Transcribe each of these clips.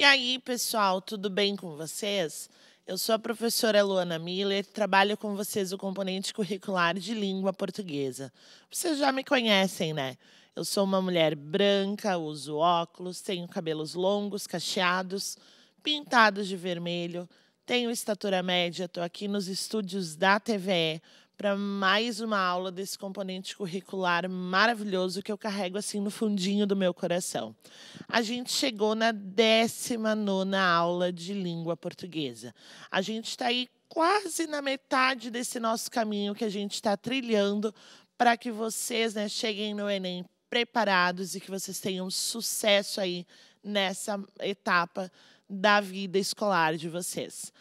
E aí, pessoal, tudo bem com vocês? Eu sou a professora Luana Miller, trabalho com vocês o componente curricular de língua portuguesa. Vocês já me conhecem, né? Eu sou uma mulher branca, uso óculos, tenho cabelos longos, cacheados, pintados de vermelho, tenho estatura média, estou aqui nos estúdios da TVE para mais uma aula desse componente curricular maravilhoso que eu carrego assim no fundinho do meu coração. A gente chegou na 19 aula de língua portuguesa. A gente está aí quase na metade desse nosso caminho que a gente está trilhando para que vocês né, cheguem no Enem preparados e que vocês tenham sucesso aí nessa etapa da vida escolar de vocês.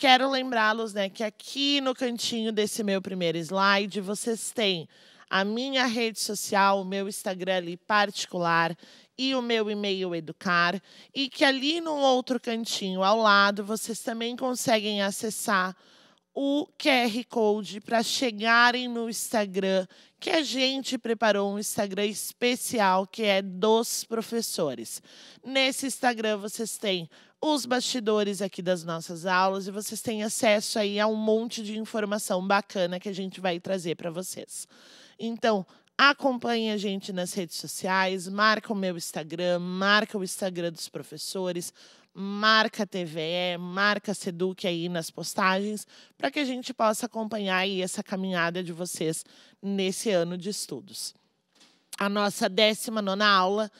Quero lembrá-los né, que aqui no cantinho desse meu primeiro slide vocês têm a minha rede social, o meu Instagram ali particular e o meu e-mail educar e que ali no outro cantinho ao lado vocês também conseguem acessar o QR Code para chegarem no Instagram, que a gente preparou um Instagram especial que é dos professores. Nesse Instagram vocês têm os bastidores aqui das nossas aulas e vocês têm acesso aí a um monte de informação bacana que a gente vai trazer para vocês. Então, acompanhe a gente nas redes sociais, marca o meu Instagram, marca o Instagram dos professores, marca a TVE, marca a Seduc aí nas postagens, para que a gente possa acompanhar aí essa caminhada de vocês nesse ano de estudos. A nossa 19 nona aula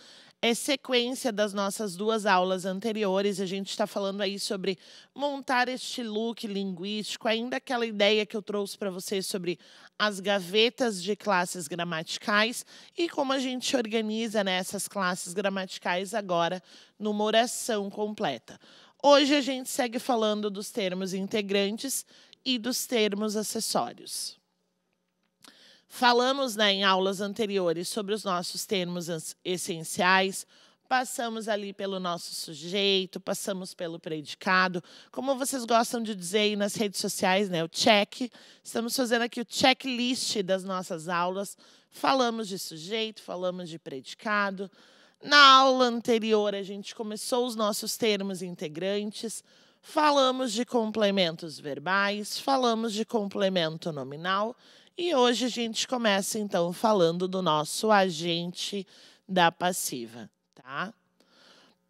é sequência das nossas duas aulas anteriores. A gente está falando aí sobre montar este look linguístico, ainda aquela ideia que eu trouxe para vocês sobre as gavetas de classes gramaticais e como a gente organiza né, essas classes gramaticais agora numa oração completa. Hoje a gente segue falando dos termos integrantes e dos termos acessórios. Falamos né, em aulas anteriores sobre os nossos termos essenciais, passamos ali pelo nosso sujeito, passamos pelo predicado, como vocês gostam de dizer aí nas redes sociais, né? O check. Estamos fazendo aqui o checklist das nossas aulas. Falamos de sujeito, falamos de predicado. Na aula anterior, a gente começou os nossos termos integrantes, falamos de complementos verbais, falamos de complemento nominal e hoje a gente começa então falando do nosso agente da passiva, tá?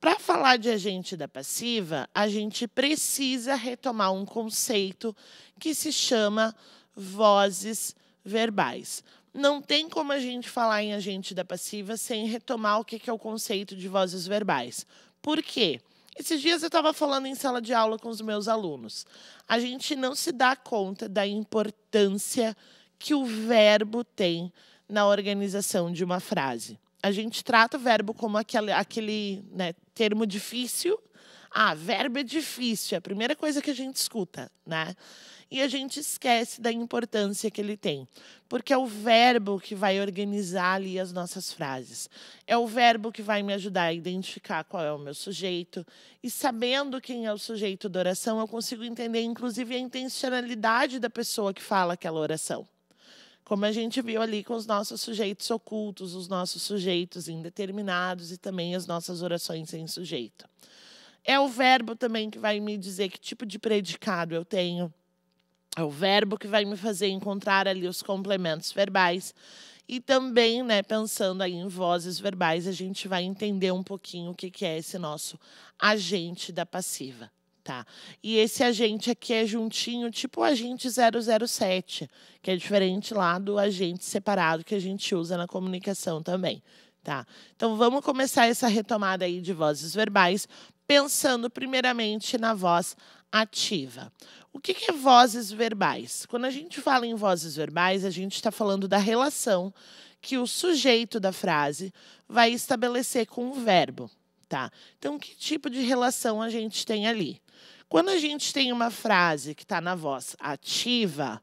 Para falar de agente da passiva, a gente precisa retomar um conceito que se chama vozes verbais. Não tem como a gente falar em agente da passiva sem retomar o que é o conceito de vozes verbais. Por quê? Esses dias eu estava falando em sala de aula com os meus alunos. A gente não se dá conta da importância que o verbo tem na organização de uma frase. A gente trata o verbo como aquele, aquele né, termo difícil. Ah, verbo é difícil, é a primeira coisa que a gente escuta, né? E a gente esquece da importância que ele tem, porque é o verbo que vai organizar ali as nossas frases. É o verbo que vai me ajudar a identificar qual é o meu sujeito, e sabendo quem é o sujeito da oração, eu consigo entender inclusive a intencionalidade da pessoa que fala aquela oração como a gente viu ali com os nossos sujeitos ocultos, os nossos sujeitos indeterminados e também as nossas orações sem sujeito. É o verbo também que vai me dizer que tipo de predicado eu tenho. É o verbo que vai me fazer encontrar ali os complementos verbais. E também, né, pensando aí em vozes verbais, a gente vai entender um pouquinho o que é esse nosso agente da passiva. E esse agente aqui é juntinho, tipo o agente 007, que é diferente lá do agente separado que a gente usa na comunicação também, tá? Então vamos começar essa retomada aí de vozes verbais, pensando primeiramente na voz ativa. O que, que, é vozes verbais? Quando a gente fala em vozes verbais, a gente está falando da relação que o sujeito da frase vai estabelecer com o verbo, tá? Então, que tipo de relação a gente tem ali? Quando a gente tem uma frase que está na voz ativa,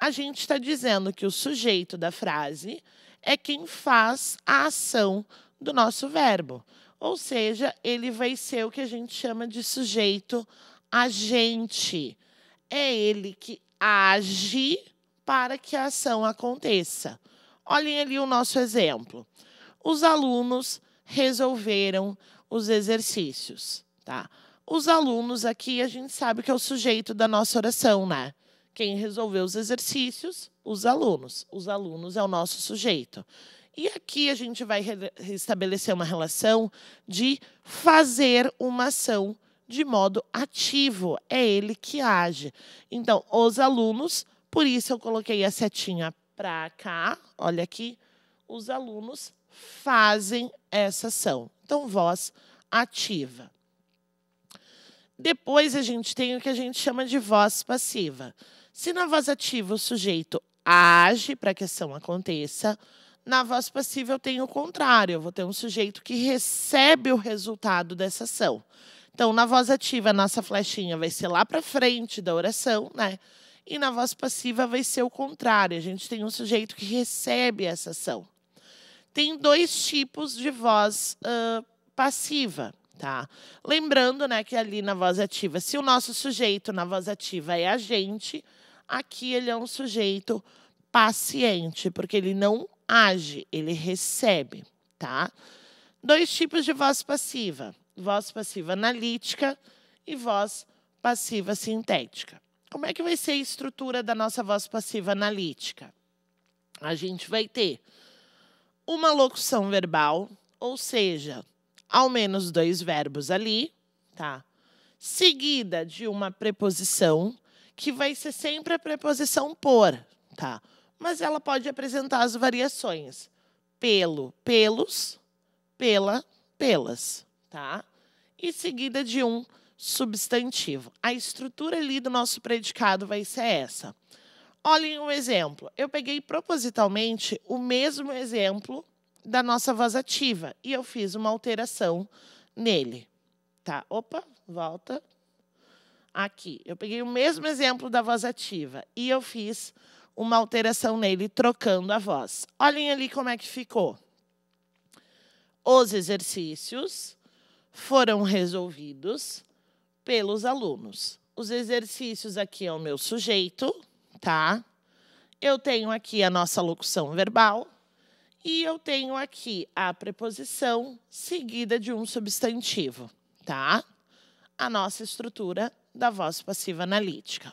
a gente está dizendo que o sujeito da frase é quem faz a ação do nosso verbo. Ou seja, ele vai ser o que a gente chama de sujeito agente. É ele que age para que a ação aconteça. Olhem ali o nosso exemplo. Os alunos resolveram os exercícios, tá? Os alunos aqui, a gente sabe que é o sujeito da nossa oração, né? Quem resolveu os exercícios? Os alunos. Os alunos é o nosso sujeito. E aqui a gente vai restabelecer uma relação de fazer uma ação de modo ativo. É ele que age. Então, os alunos, por isso eu coloquei a setinha para cá, olha aqui, os alunos fazem essa ação. Então, voz ativa. Depois a gente tem o que a gente chama de voz passiva. Se na voz ativa o sujeito age para que a ação aconteça, na voz passiva eu tenho o contrário, eu vou ter um sujeito que recebe o resultado dessa ação. Então, na voz ativa, a nossa flechinha vai ser lá para frente da oração, né? E na voz passiva vai ser o contrário, a gente tem um sujeito que recebe essa ação. Tem dois tipos de voz uh, passiva tá? Lembrando, né, que ali na voz ativa, se o nosso sujeito na voz ativa é a gente, aqui ele é um sujeito paciente, porque ele não age, ele recebe, tá? Dois tipos de voz passiva: voz passiva analítica e voz passiva sintética. Como é que vai ser a estrutura da nossa voz passiva analítica? A gente vai ter uma locução verbal, ou seja, ao menos dois verbos ali, tá? Seguida de uma preposição, que vai ser sempre a preposição por, tá? Mas ela pode apresentar as variações. Pelo, pelos, pela, pelas, tá? E seguida de um substantivo. A estrutura ali do nosso predicado vai ser essa. Olhem um exemplo. Eu peguei propositalmente o mesmo exemplo da nossa voz ativa. E eu fiz uma alteração nele. Tá, opa, volta. Aqui, eu peguei o mesmo exemplo da voz ativa e eu fiz uma alteração nele, trocando a voz. Olhem ali como é que ficou. Os exercícios foram resolvidos pelos alunos. Os exercícios aqui é o meu sujeito, tá? Eu tenho aqui a nossa locução verbal, e eu tenho aqui a preposição seguida de um substantivo, tá? A nossa estrutura da voz passiva analítica.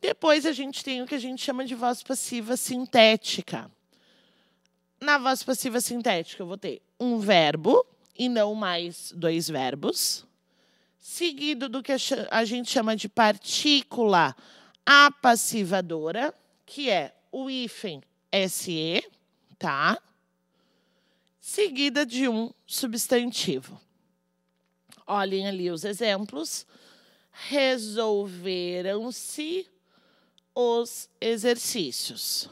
Depois a gente tem o que a gente chama de voz passiva sintética. Na voz passiva sintética, eu vou ter um verbo e não mais dois verbos, seguido do que a gente chama de partícula apassivadora, que é o hífen SE, tá? Seguida de um substantivo. Olhem ali os exemplos. Resolveram-se os exercícios.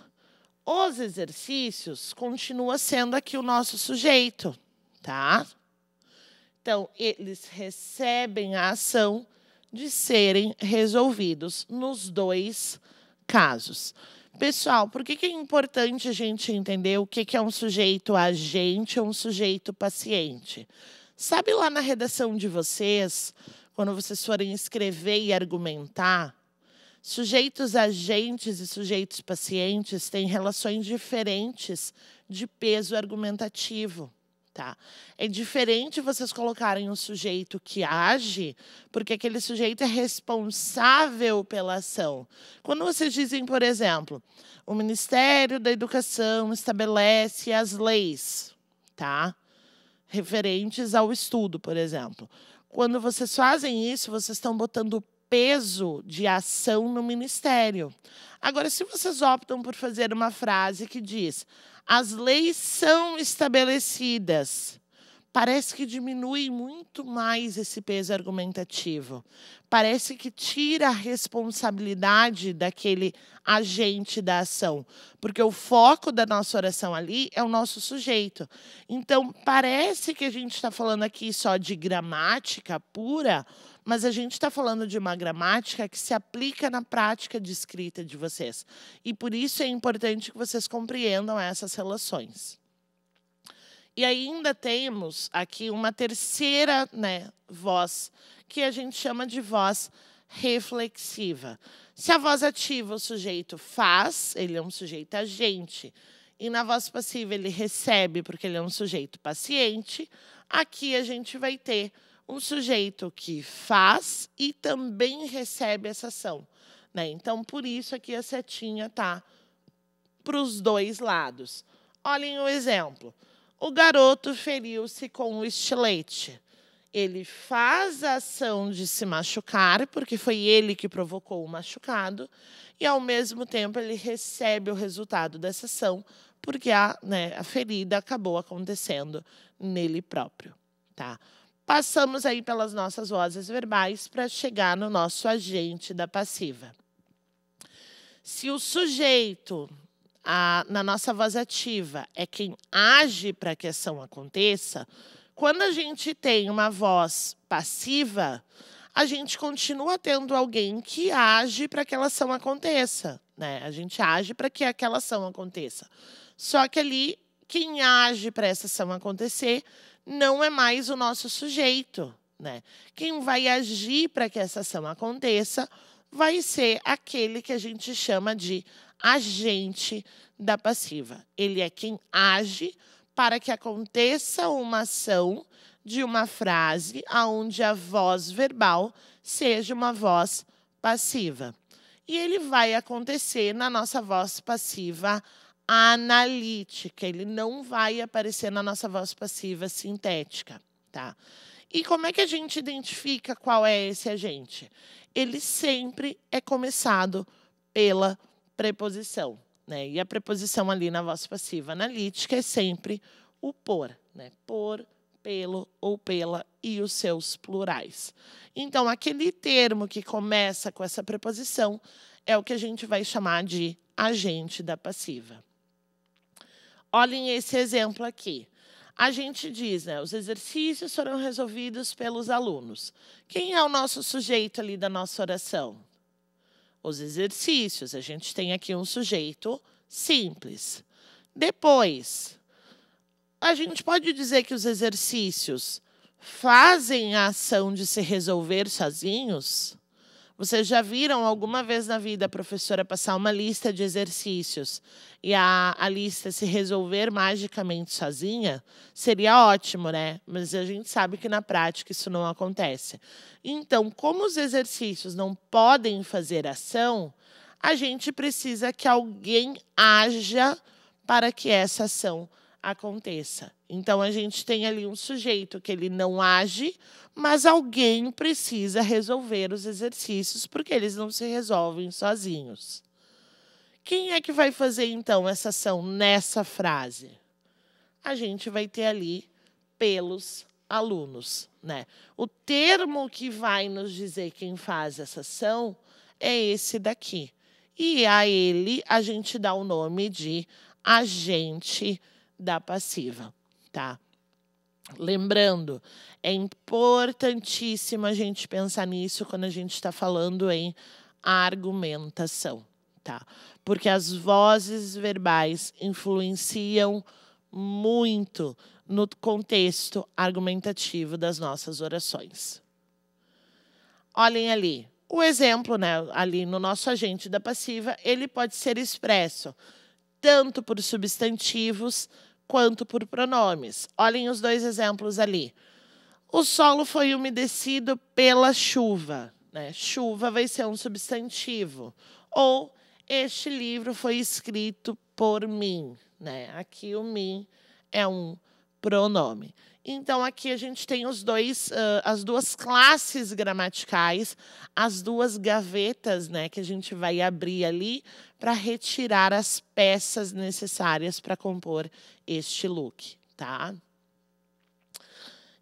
Os exercícios continua sendo aqui o nosso sujeito, tá? Então, eles recebem a ação de serem resolvidos nos dois casos. Pessoal, por que, que é importante a gente entender o que, que é um sujeito agente ou um sujeito paciente? Sabe lá na redação de vocês, quando vocês forem escrever e argumentar, sujeitos agentes e sujeitos pacientes têm relações diferentes de peso argumentativo tá? É diferente vocês colocarem um sujeito que age, porque aquele sujeito é responsável pela ação. Quando vocês dizem, por exemplo, o Ministério da Educação estabelece as leis, tá? Referentes ao estudo, por exemplo. Quando vocês fazem isso, vocês estão botando peso de ação no ministério. Agora, se vocês optam por fazer uma frase que diz as leis são estabelecidas. Parece que diminui muito mais esse peso argumentativo. Parece que tira a responsabilidade daquele agente da ação, porque o foco da nossa oração ali é o nosso sujeito. Então, parece que a gente está falando aqui só de gramática pura, mas a gente está falando de uma gramática que se aplica na prática de escrita de vocês. E por isso é importante que vocês compreendam essas relações. E ainda temos aqui uma terceira né, voz, que a gente chama de voz reflexiva. Se a voz ativa o sujeito faz, ele é um sujeito agente. E na voz passiva ele recebe, porque ele é um sujeito paciente. Aqui a gente vai ter um sujeito que faz e também recebe essa ação. Né? Então, por isso aqui a setinha tá para os dois lados. Olhem o exemplo. O garoto feriu-se com o estilete. Ele faz a ação de se machucar, porque foi ele que provocou o machucado, e ao mesmo tempo ele recebe o resultado dessa ação, porque a, né, a ferida acabou acontecendo nele próprio. Tá? passamos aí pelas nossas vozes verbais para chegar no nosso agente da passiva. Se o sujeito a, na nossa voz ativa é quem age para que a ação aconteça, quando a gente tem uma voz passiva, a gente continua tendo alguém que age para que aquela ação aconteça. Né? A gente age para que aquela ação aconteça. Só que ali, quem age para essa ação acontecer não é mais o nosso sujeito. Né? Quem vai agir para que essa ação aconteça vai ser aquele que a gente chama de agente da passiva. Ele é quem age para que aconteça uma ação de uma frase onde a voz verbal seja uma voz passiva. E ele vai acontecer na nossa voz passiva analítica, ele não vai aparecer na nossa voz passiva sintética, tá? E como é que a gente identifica qual é esse agente? Ele sempre é começado pela preposição, né? E a preposição ali na voz passiva analítica é sempre o por, né? Por, pelo ou pela e os seus plurais. Então, aquele termo que começa com essa preposição é o que a gente vai chamar de agente da passiva. Olhem esse exemplo aqui. A gente diz, né, os exercícios serão resolvidos pelos alunos. Quem é o nosso sujeito ali da nossa oração? Os exercícios. A gente tem aqui um sujeito simples. Depois, a gente pode dizer que os exercícios fazem a ação de se resolver sozinhos? Vocês já viram alguma vez na vida a professora passar uma lista de exercícios e a, a lista se resolver magicamente sozinha? Seria ótimo, né? Mas a gente sabe que na prática isso não acontece. Então, como os exercícios não podem fazer ação, a gente precisa que alguém haja para que essa ação aconteça aconteça. Então a gente tem ali um sujeito que ele não age, mas alguém precisa resolver os exercícios porque eles não se resolvem sozinhos. Quem é que vai fazer então essa ação nessa frase? A gente vai ter ali pelos alunos, né? O termo que vai nos dizer quem faz essa ação é esse daqui. E a ele a gente dá o nome de agente da passiva, tá? Lembrando, é importantíssimo a gente pensar nisso quando a gente está falando em argumentação, tá? Porque as vozes verbais influenciam muito no contexto argumentativo das nossas orações. Olhem ali, o exemplo, né, ali no nosso agente da passiva, ele pode ser expresso tanto por substantivos quanto por pronomes. Olhem os dois exemplos ali. O solo foi umedecido pela chuva. Né? Chuva vai ser um substantivo. Ou este livro foi escrito por mim. Né? Aqui o mim é um pronome. Então, aqui a gente tem os dois, uh, as duas classes gramaticais, as duas gavetas né, que a gente vai abrir ali para retirar as peças necessárias para compor este look. Tá?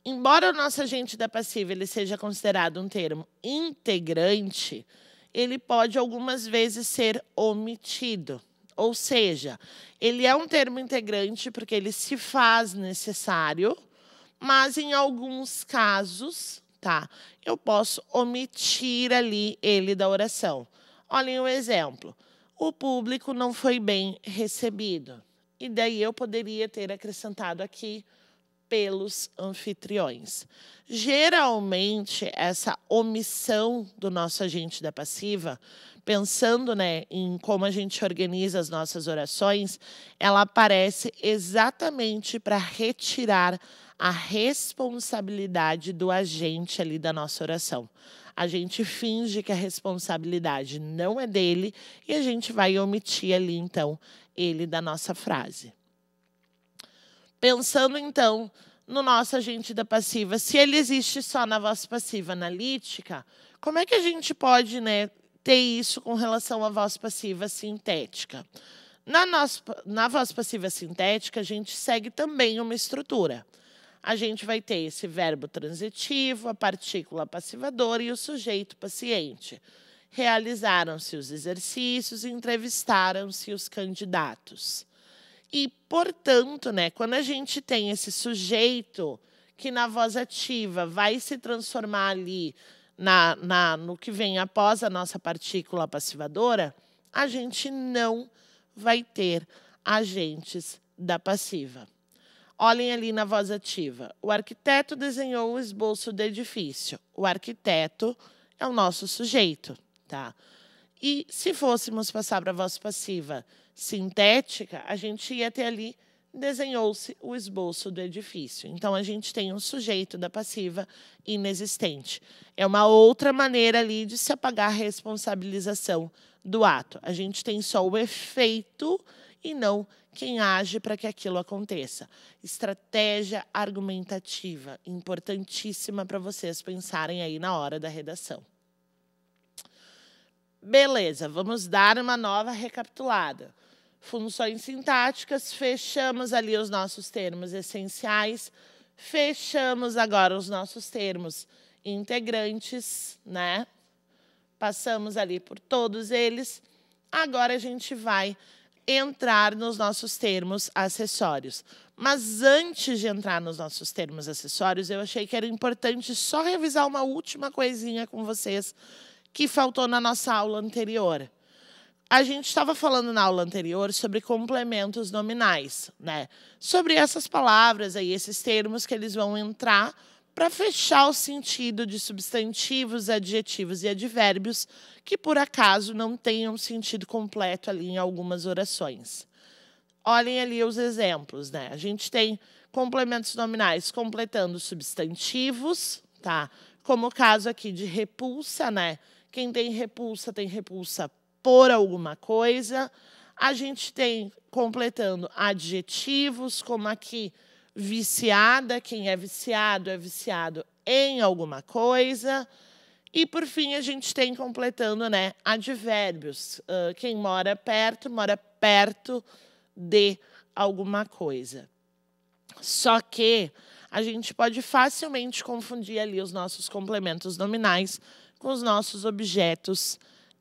Embora o nosso agente da passiva ele seja considerado um termo integrante, ele pode algumas vezes ser omitido. Ou seja, ele é um termo integrante porque ele se faz necessário mas em alguns casos, tá? Eu posso omitir ali ele da oração. Olhem o um exemplo. O público não foi bem recebido. E daí eu poderia ter acrescentado aqui pelos anfitriões. Geralmente, essa omissão do nosso agente da passiva, pensando né, em como a gente organiza as nossas orações, ela aparece exatamente para retirar a responsabilidade do agente ali da nossa oração. A gente finge que a responsabilidade não é dele e a gente vai omitir ali, então, ele da nossa frase. Pensando, então, no nosso agente da passiva, se ele existe só na voz passiva analítica, como é que a gente pode né, ter isso com relação à voz passiva sintética? Na, nossa, na voz passiva sintética, a gente segue também uma estrutura a gente vai ter esse verbo transitivo, a partícula passivadora e o sujeito paciente. Realizaram-se os exercícios, entrevistaram-se os candidatos. E, portanto, né, quando a gente tem esse sujeito que na voz ativa vai se transformar ali na, na, no que vem após a nossa partícula passivadora, a gente não vai ter agentes da passiva. Olhem ali na voz ativa. O arquiteto desenhou o esboço do edifício. O arquiteto é o nosso sujeito, tá? E se fôssemos passar para a voz passiva sintética, a gente ia ter ali desenhou-se o esboço do edifício. Então a gente tem um sujeito da passiva inexistente. É uma outra maneira ali de se apagar a responsabilização do ato. A gente tem só o efeito e não quem age para que aquilo aconteça. Estratégia argumentativa, importantíssima para vocês pensarem aí na hora da redação. Beleza, vamos dar uma nova recapitulada. Funções sintáticas, fechamos ali os nossos termos essenciais, fechamos agora os nossos termos integrantes, né? Passamos ali por todos eles. Agora a gente vai entrar nos nossos termos acessórios. Mas antes de entrar nos nossos termos acessórios, eu achei que era importante só revisar uma última coisinha com vocês que faltou na nossa aula anterior. A gente estava falando na aula anterior sobre complementos nominais, né? Sobre essas palavras aí, esses termos que eles vão entrar para fechar o sentido de substantivos, adjetivos e advérbios que por acaso não tenham sentido completo ali em algumas orações. Olhem ali os exemplos, né? A gente tem complementos nominais completando substantivos, tá? Como o caso aqui de repulsa, né? Quem tem repulsa tem repulsa por alguma coisa. A gente tem completando adjetivos, como aqui viciada, quem é viciado é viciado em alguma coisa. E por fim a gente tem completando, né, advérbios. Uh, quem mora perto mora perto de alguma coisa. Só que a gente pode facilmente confundir ali os nossos complementos nominais com os nossos objetos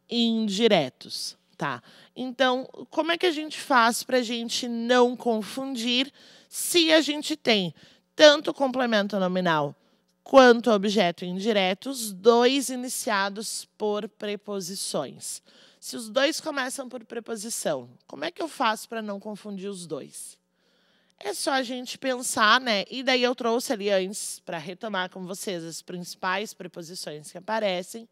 indiretos. Tá. Então, como é que a gente faz para a gente não confundir se a gente tem tanto complemento nominal quanto objeto indireto, os dois iniciados por preposições? Se os dois começam por preposição, como é que eu faço para não confundir os dois? É só a gente pensar, né? E daí eu trouxe ali antes, para retomar com vocês, as principais preposições que aparecem.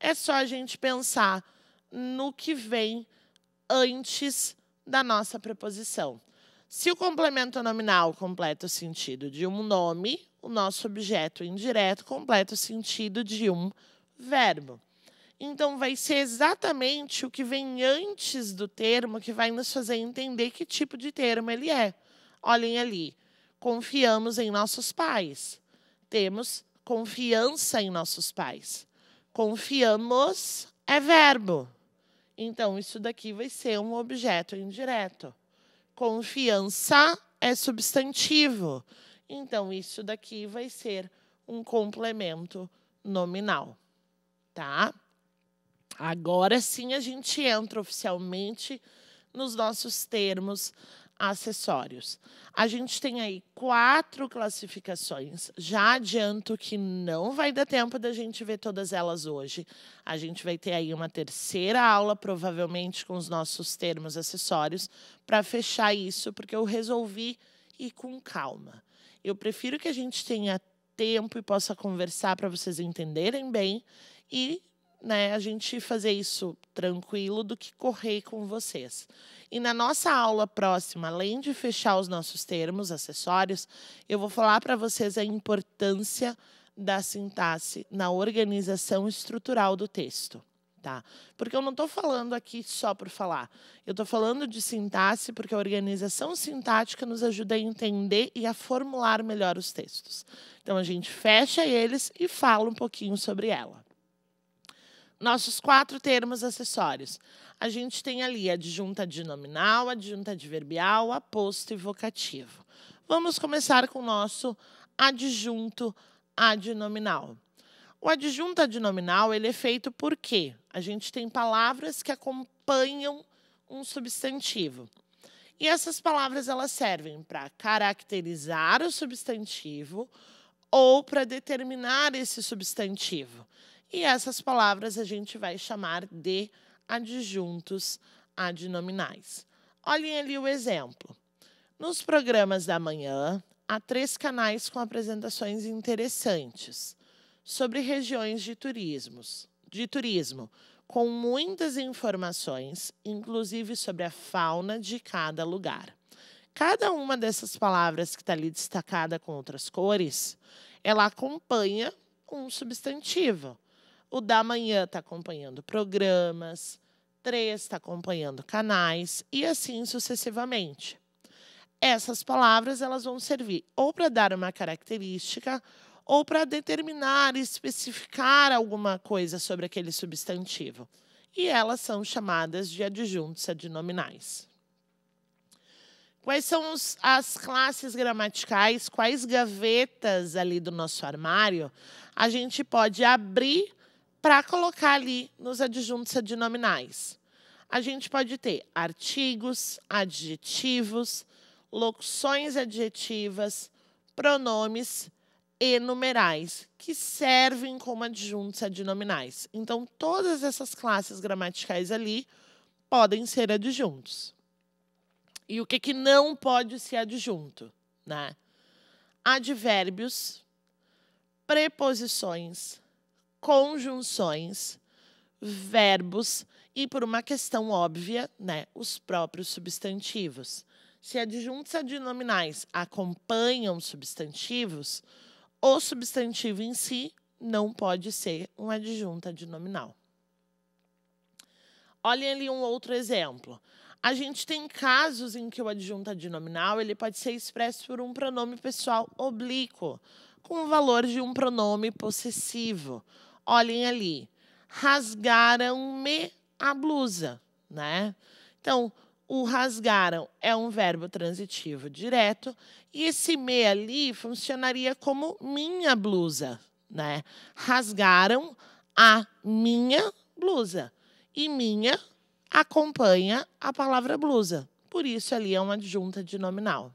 É só a gente pensar no que vem antes da nossa preposição. Se o complemento nominal completa o sentido de um nome, o nosso objeto indireto completa o sentido de um verbo. Então, vai ser exatamente o que vem antes do termo que vai nos fazer entender que tipo de termo ele é. Olhem ali. Confiamos em nossos pais. Temos confiança em nossos pais. Confiamos é verbo. Então, isso daqui vai ser um objeto indireto. Confiança é substantivo. Então, isso daqui vai ser um complemento nominal. Tá? Agora sim a gente entra oficialmente nos nossos termos acessórios. A gente tem aí quatro classificações. Já adianto que não vai dar tempo da gente ver todas elas hoje. A gente vai ter aí uma terceira aula, provavelmente com os nossos termos acessórios, para fechar isso, porque eu resolvi ir com calma. Eu prefiro que a gente tenha tempo e possa conversar para vocês entenderem bem e né, a gente fazer isso tranquilo do que correr com vocês. E na nossa aula próxima, além de fechar os nossos termos, acessórios, eu vou falar para vocês a importância da sintaxe na organização estrutural do texto. Tá? Porque eu não estou falando aqui só por falar. Eu estou falando de sintaxe porque a organização sintática nos ajuda a entender e a formular melhor os textos. Então a gente fecha eles e fala um pouquinho sobre ela nossos quatro termos acessórios. A gente tem ali adjunta dinominal, adjunta adverbial, aposto e vocativo. Vamos começar com o nosso adjunto adnominal. O adjunto adnominal ele é feito por quê? A gente tem palavras que acompanham um substantivo. E essas palavras elas servem para caracterizar o substantivo ou para determinar esse substantivo. E essas palavras a gente vai chamar de adjuntos adnominais. Olhem ali o exemplo. Nos programas da manhã, há três canais com apresentações interessantes sobre regiões de, turismos, de turismo, com muitas informações, inclusive sobre a fauna de cada lugar. Cada uma dessas palavras que está ali destacada com outras cores, ela acompanha um substantivo. O da manhã está acompanhando programas, três está acompanhando canais e assim sucessivamente. Essas palavras elas vão servir ou para dar uma característica ou para determinar, especificar alguma coisa sobre aquele substantivo. E elas são chamadas de adjuntos adnominais. Quais são os, as classes gramaticais, quais gavetas ali do nosso armário a gente pode abrir para colocar ali nos adjuntos adnominais. A gente pode ter artigos, adjetivos, locuções adjetivas, pronomes e numerais, que servem como adjuntos adnominais. Então, todas essas classes gramaticais ali podem ser adjuntos. E o que, que não pode ser adjunto? Né? Advérbios, preposições, conjunções, verbos e, por uma questão óbvia, né, os próprios substantivos. Se adjuntos adnominais acompanham substantivos, o substantivo em si não pode ser um adjunto adnominal. Olhem ali um outro exemplo. A gente tem casos em que o adjunto adnominal ele pode ser expresso por um pronome pessoal oblíquo, com o valor de um pronome possessivo, olhem ali, rasgaram-me a blusa, né? Então, o rasgaram é um verbo transitivo direto e esse me ali funcionaria como minha blusa, né? Rasgaram a minha blusa e minha acompanha a palavra blusa. Por isso ali é uma adjunta de nominal.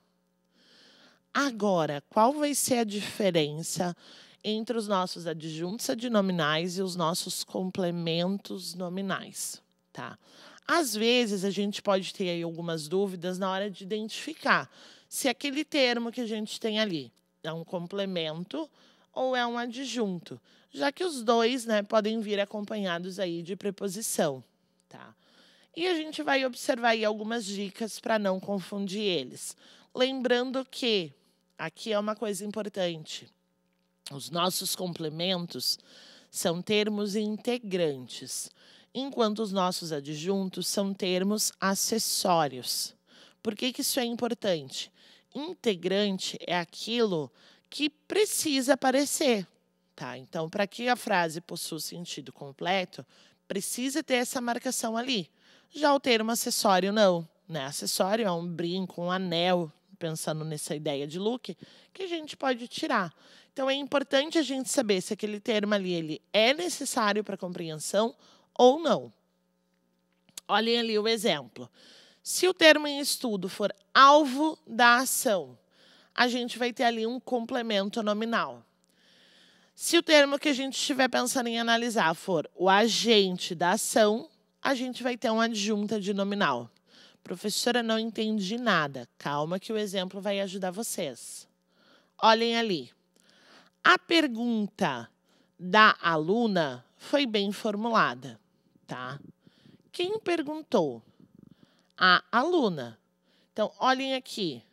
Agora, qual vai ser a diferença entre os nossos adjuntos adnominais e os nossos complementos nominais, tá? Às vezes a gente pode ter aí algumas dúvidas na hora de identificar se aquele termo que a gente tem ali é um complemento ou é um adjunto, já que os dois, né, podem vir acompanhados aí de preposição, tá? E a gente vai observar aí algumas dicas para não confundir eles. Lembrando que aqui é uma coisa importante. Os nossos complementos são termos integrantes, enquanto os nossos adjuntos são termos acessórios. Por que, que isso é importante? Integrante é aquilo que precisa aparecer. Tá? Então, para que a frase possua sentido completo, precisa ter essa marcação ali. Já o termo acessório, não. Né? Acessório é um brinco, um anel, pensando nessa ideia de look, que a gente pode tirar. Então é importante a gente saber se aquele termo ali ele é necessário para compreensão ou não. Olhem ali o exemplo. Se o termo em estudo for alvo da ação, a gente vai ter ali um complemento nominal. Se o termo que a gente estiver pensando em analisar for o agente da ação, a gente vai ter um adjunta de nominal. Professora, não entendi nada. Calma que o exemplo vai ajudar vocês. Olhem ali. A pergunta da aluna foi bem formulada, tá? Quem perguntou? A aluna. Então, olhem aqui.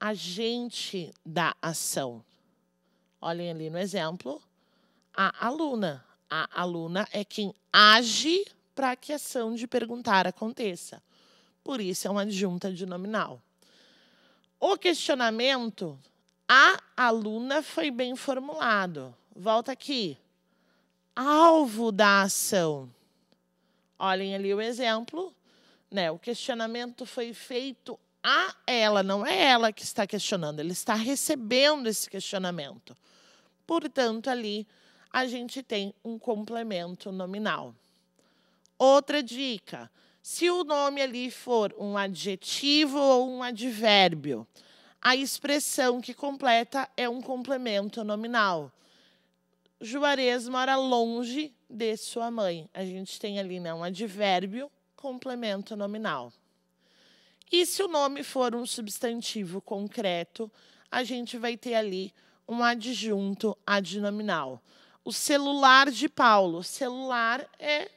Agente da ação. Olhem ali no exemplo. A aluna. A aluna é quem age para que a ação de perguntar aconteça por isso é uma adjunta de nominal. O questionamento a aluna foi bem formulado. Volta aqui. Alvo da ação. Olhem ali o exemplo. Né? O questionamento foi feito a ela, não é ela que está questionando, ele está recebendo esse questionamento. Portanto, ali a gente tem um complemento nominal. Outra dica: se o nome ali for um adjetivo ou um advérbio, a expressão que completa é um complemento nominal. Juarez mora longe de sua mãe. A gente tem ali né, um advérbio, complemento nominal. E se o nome for um substantivo concreto, a gente vai ter ali um adjunto adnominal. O celular de Paulo. Celular é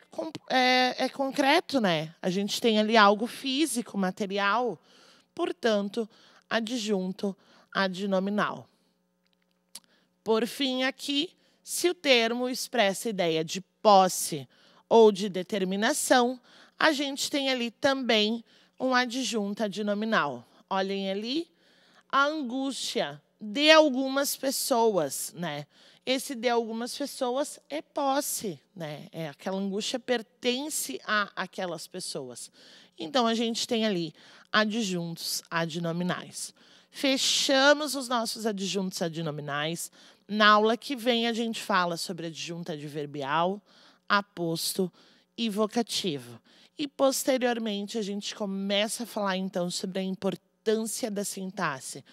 é, é concreto, né? A gente tem ali algo físico, material, portanto, adjunto adnominal. Por fim, aqui, se o termo expressa a ideia de posse ou de determinação, a gente tem ali também um adjunto adnominal. Olhem ali a angústia de algumas pessoas, né? esse de algumas pessoas é posse, né? É, aquela angústia pertence a aquelas pessoas. Então a gente tem ali adjuntos adnominais. Fechamos os nossos adjuntos adnominais. Na aula que vem a gente fala sobre adjunto adverbial, aposto e vocativo. E posteriormente a gente começa a falar então sobre a importância da sintaxe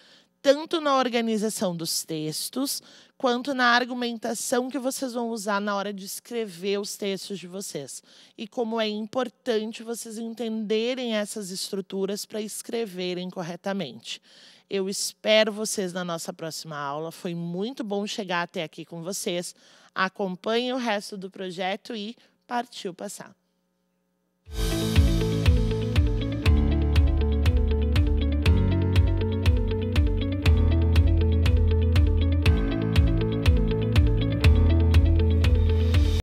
tanto na organização dos textos quanto na argumentação que vocês vão usar na hora de escrever os textos de vocês. E como é importante vocês entenderem essas estruturas para escreverem corretamente. Eu espero vocês na nossa próxima aula. Foi muito bom chegar até aqui com vocês. Acompanhem o resto do projeto e partiu passar.